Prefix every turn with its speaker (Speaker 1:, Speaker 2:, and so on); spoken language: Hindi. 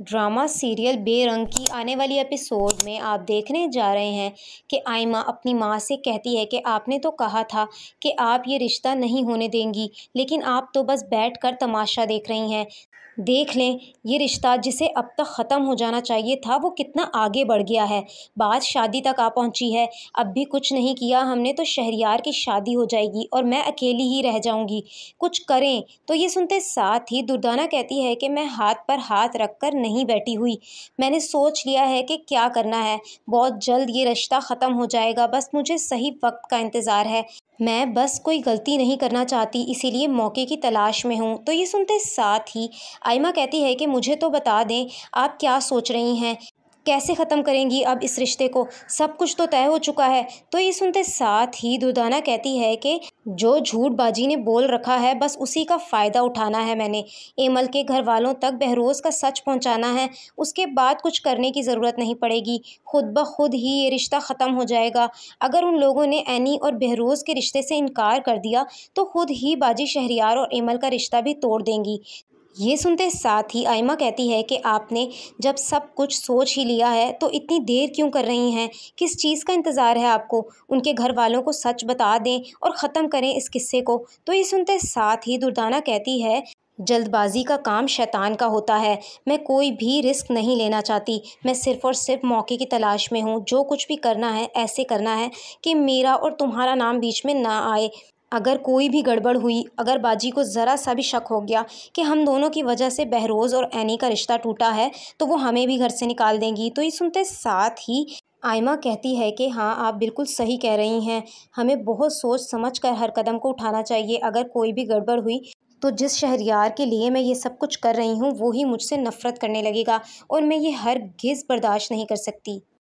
Speaker 1: ड्रामा सीरियल बेरंग की आने वाली एपिसोड में आप देखने जा रहे हैं कि आयमा अपनी माँ से कहती है कि आपने तो कहा था कि आप ये रिश्ता नहीं होने देंगी लेकिन आप तो बस बैठकर तमाशा देख रही हैं देख लें ये रिश्ता जिसे अब तक ख़त्म हो जाना चाहिए था वो कितना आगे बढ़ गया है बात शादी तक आ पहुंची है अब भी कुछ नहीं किया हमने तो शहरियार की शादी हो जाएगी और मैं अकेली ही रह जाऊंगी कुछ करें तो ये सुनते साथ ही दुर्दाना कहती है कि मैं हाथ पर हाथ रख कर नहीं नहीं बैठी हुई मैंने सोच लिया है कि क्या करना है बहुत जल्द ये रिश्ता ख़त्म हो जाएगा बस मुझे सही वक्त का इंतज़ार है मैं बस कोई गलती नहीं करना चाहती इसीलिए मौके की तलाश में हूँ तो ये सुनते साथ ही आयमा कहती है कि मुझे तो बता दें आप क्या सोच रही हैं कैसे ख़त्म करेंगी अब इस रिश्ते को सब कुछ तो तय हो चुका है तो ये सुनते साथ ही दुर्दाना कहती है कि जो झूठ बाजी ने बोल रखा है बस उसी का फ़ायदा उठाना है मैंने एमल के घर वालों तक बहरोज़ का सच पहुंचाना है उसके बाद कुछ करने की ज़रूरत नहीं पड़ेगी खुद ब खुद ही ये रिश्ता ख़त्म हो जाएगा अगर उन लोगों ने एनी और बहरोज़ के रिश्ते से इनकार कर दिया तो खुद ही बाजी शहरियार और एमल का रिश्ता भी तोड़ देंगी ये सुनते साथ ही आयमा कहती है कि आपने जब सब कुछ सोच ही लिया है तो इतनी देर क्यों कर रही हैं किस चीज़ का इंतज़ार है आपको उनके घर वालों को सच बता दें और ख़त्म करें इस किस्से को तो ये सुनते साथ ही दुर्दाना कहती है जल्दबाजी का काम शैतान का होता है मैं कोई भी रिस्क नहीं लेना चाहती मैं सिर्फ़ और सिर्फ मौके की तलाश में हूँ जो कुछ भी करना है ऐसे करना है कि मेरा और तुम्हारा नाम बीच में ना आए अगर कोई भी गड़बड़ हुई अगर बाजी को ज़रा सा भी शक हो गया कि हम दोनों की वजह से बहरोज़ और एनी का रिश्ता टूटा है तो वो हमें भी घर से निकाल देंगी तो ये सुनते साथ ही आयमा कहती है कि हाँ आप बिल्कुल सही कह रही हैं हमें बहुत सोच समझ कर हर कदम को उठाना चाहिए अगर कोई भी गड़बड़ हुई तो जिस शहरियार के लिए मैं ये सब कुछ कर रही हूँ वो ही मुझसे नफ़रत करने लगेगा और मैं ये हर गिज़ बर्दाश्त नहीं कर सकती